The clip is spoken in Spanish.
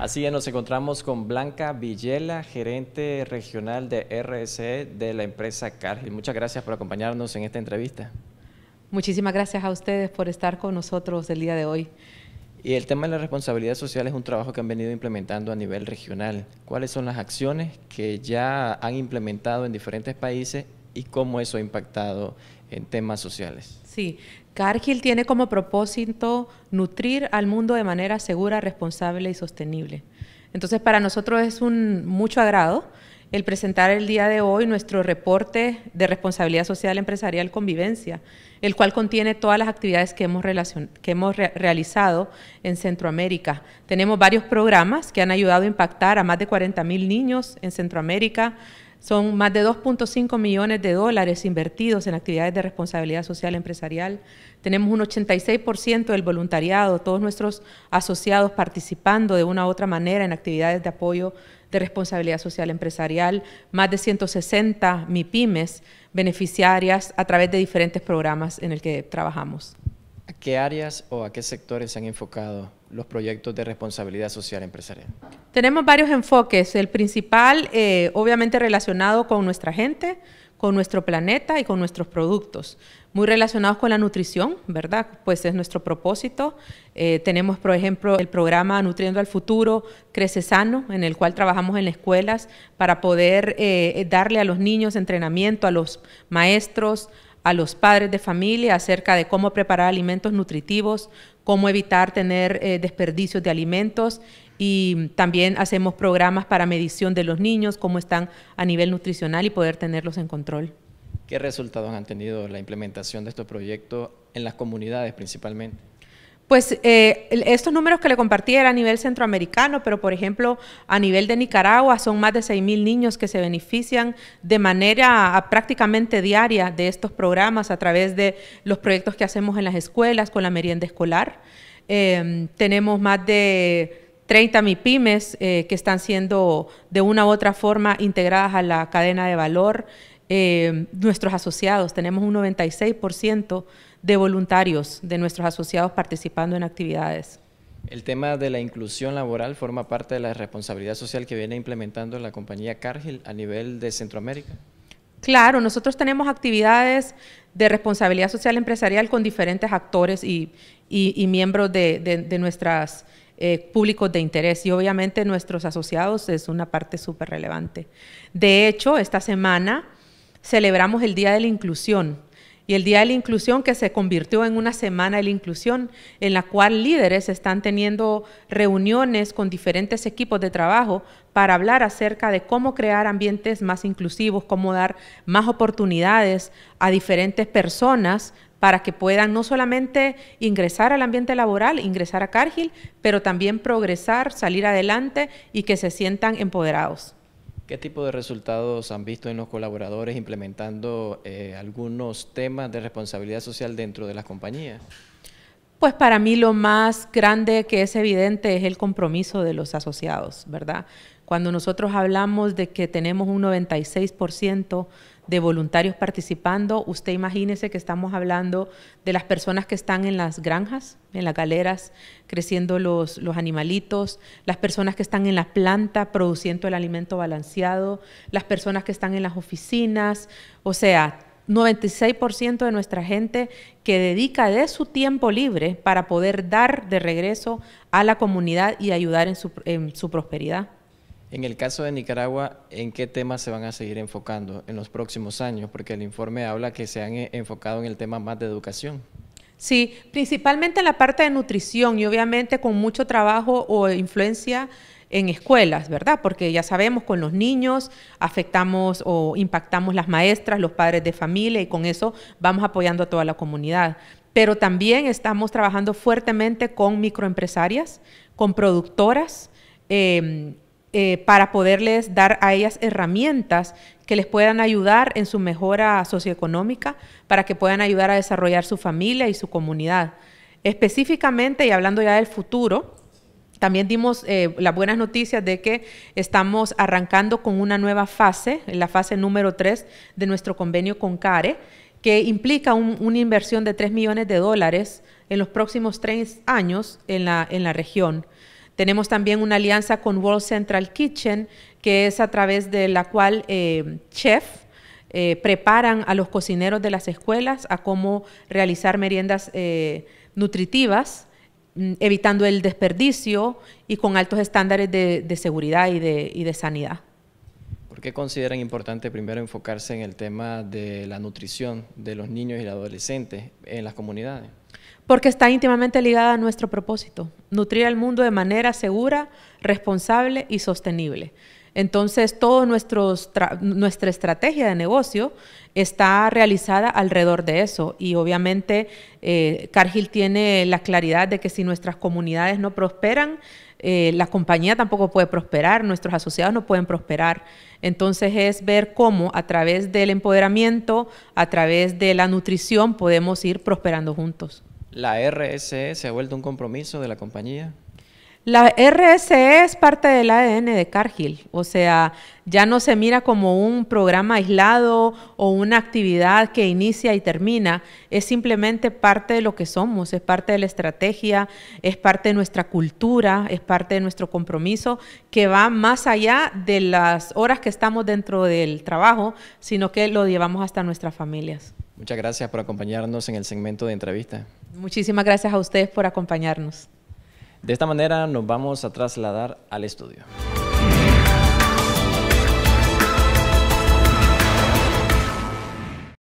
Así ya nos encontramos con Blanca Villela, gerente regional de RSE de la empresa Cargill. Muchas gracias por acompañarnos en esta entrevista. Muchísimas gracias a ustedes por estar con nosotros el día de hoy. Y el tema de la responsabilidad social es un trabajo que han venido implementando a nivel regional. ¿Cuáles son las acciones que ya han implementado en diferentes países y cómo eso ha impactado en temas sociales. Sí, Cargill tiene como propósito nutrir al mundo de manera segura, responsable y sostenible. Entonces, para nosotros es un mucho agrado el presentar el día de hoy nuestro reporte de responsabilidad social empresarial convivencia, el cual contiene todas las actividades que hemos, que hemos realizado en Centroamérica. Tenemos varios programas que han ayudado a impactar a más de 40 mil niños en Centroamérica, son más de 2.5 millones de dólares invertidos en actividades de responsabilidad social empresarial. Tenemos un 86% del voluntariado, todos nuestros asociados participando de una u otra manera en actividades de apoyo de responsabilidad social empresarial, más de 160 MIPIMES beneficiarias a través de diferentes programas en el que trabajamos. ¿A qué áreas o a qué sectores se han enfocado los proyectos de responsabilidad social empresarial? Tenemos varios enfoques. El principal, eh, obviamente, relacionado con nuestra gente, con nuestro planeta y con nuestros productos. Muy relacionados con la nutrición, ¿verdad? Pues es nuestro propósito. Eh, tenemos, por ejemplo, el programa Nutriendo al Futuro, Crece Sano, en el cual trabajamos en las escuelas para poder eh, darle a los niños entrenamiento, a los maestros, a los padres de familia acerca de cómo preparar alimentos nutritivos, cómo evitar tener eh, desperdicios de alimentos y también hacemos programas para medición de los niños, cómo están a nivel nutricional y poder tenerlos en control. ¿Qué resultados han tenido la implementación de estos proyectos en las comunidades principalmente? pues eh, estos números que le compartí era a nivel centroamericano, pero por ejemplo a nivel de Nicaragua son más de 6.000 niños que se benefician de manera prácticamente diaria de estos programas a través de los proyectos que hacemos en las escuelas con la merienda escolar. Em, tenemos más de 30 MIPIMES eh, que están siendo de una u otra forma integradas a la cadena de valor. Em, nuestros asociados, tenemos un 96% de voluntarios de nuestros asociados participando en actividades. El tema de la inclusión laboral forma parte de la responsabilidad social que viene implementando la compañía Cargill a nivel de Centroamérica. Claro, nosotros tenemos actividades de responsabilidad social empresarial con diferentes actores y, miembros de, de, nuestros eh, públicos de interés y obviamente nuestros asociados es una parte súper relevante. De hecho, esta semana celebramos el Día de la Inclusión y el Día de la Inclusión que se convirtió en una semana de la inclusión en la cual líderes están teniendo reuniones con diferentes equipos de trabajo para hablar acerca de cómo crear ambientes más inclusivos, cómo dar más oportunidades a diferentes personas para que puedan no solamente ingresar al ambiente laboral, ingresar a Cargill, pero también progresar, salir adelante y que se sientan empoderados. ¿Qué tipo de resultados han visto en los colaboradores implementando eh, algunos temas de responsabilidad social dentro de las compañías? Pues para mí lo más grande que es evidente es el compromiso de los asociados, ¿verdad? Cuando nosotros hablamos de que tenemos un 96% de voluntarios participando. Usted imagínese que estamos hablando de las personas que están en las granjas, en las galeras, creciendo los, los animalitos, las personas que están en la planta produciendo el alimento balanceado, las personas que están en las oficinas, o sea, 96% de nuestra gente que dedica de su tiempo libre para poder dar de regreso a la comunidad y ayudar en su prosperidad. En el caso de Nicaragua, ¿en qué temas se van a seguir enfocando en los próximos años? Porque el informe habla que se han eh, enfocado en el tema más de educación. Sí, principalmente en la parte de nutrición y obviamente con mucho trabajo o influencia en escuelas, ¿verdad? Porque ya sabemos, con los niños afectamos o impactamos las maestras, los padres de familia y con eso vamos apoyando a toda la comunidad. Pero también estamos trabajando fuertemente con microempresarias, con productoras, eh, eh, para poderles dar a ellas herramientas que les puedan ayudar en su mejora socioeconómica, para que puedan ayudar a desarrollar su familia y su comunidad. Específicamente, y hablando ya del futuro, también dimos eh, las buenas noticias de que estamos arrancando con una nueva fase, la fase número 3 de nuestro convenio con CARE, que implica una inversión de 3 millones de dólares en los próximos tres años en la región. Tenemos también una alianza con World Central Kitchen, que es a través de la cual eh, chef eh, preparan a los cocineros de las escuelas a cómo realizar meriendas eh, nutritivas mm, evitando el desperdicio y con altos estándares de, seguridad y de, y de, sanidad. ¿Por qué consideran importante primero enfocarse en el tema de la nutrición de los niños y los adolescentes en las comunidades? Porque está íntimamente ligada a nuestro propósito, nutrir al mundo de manera segura, responsable y sostenible. Entonces, toda nuestra estrategia de negocio está realizada alrededor de eso y obviamente eh, Cargill tiene la claridad de que si nuestras comunidades no prosperan, eh, la compañía tampoco puede prosperar, nuestros asociados no pueden prosperar. Entonces es ver cómo a través del empoderamiento, a través de la nutrición podemos ir prosperando juntos. ¿La RSE se ha vuelto un compromiso de la compañía? La RSE es parte del ADN de Cargill, o sea, ya no se mira como un programa aislado o una actividad que inicia y termina, es simplemente parte de lo que somos, es parte de la estrategia, es parte de nuestra cultura, es parte de nuestro compromiso que va más allá de las horas que estamos dentro del trabajo, sino que lo llevamos hasta nuestras familias. Muchas gracias por acompañarnos en el segmento de entrevista. Muchísimas gracias a ustedes por acompañarnos. De esta manera nos vamos a trasladar al estudio.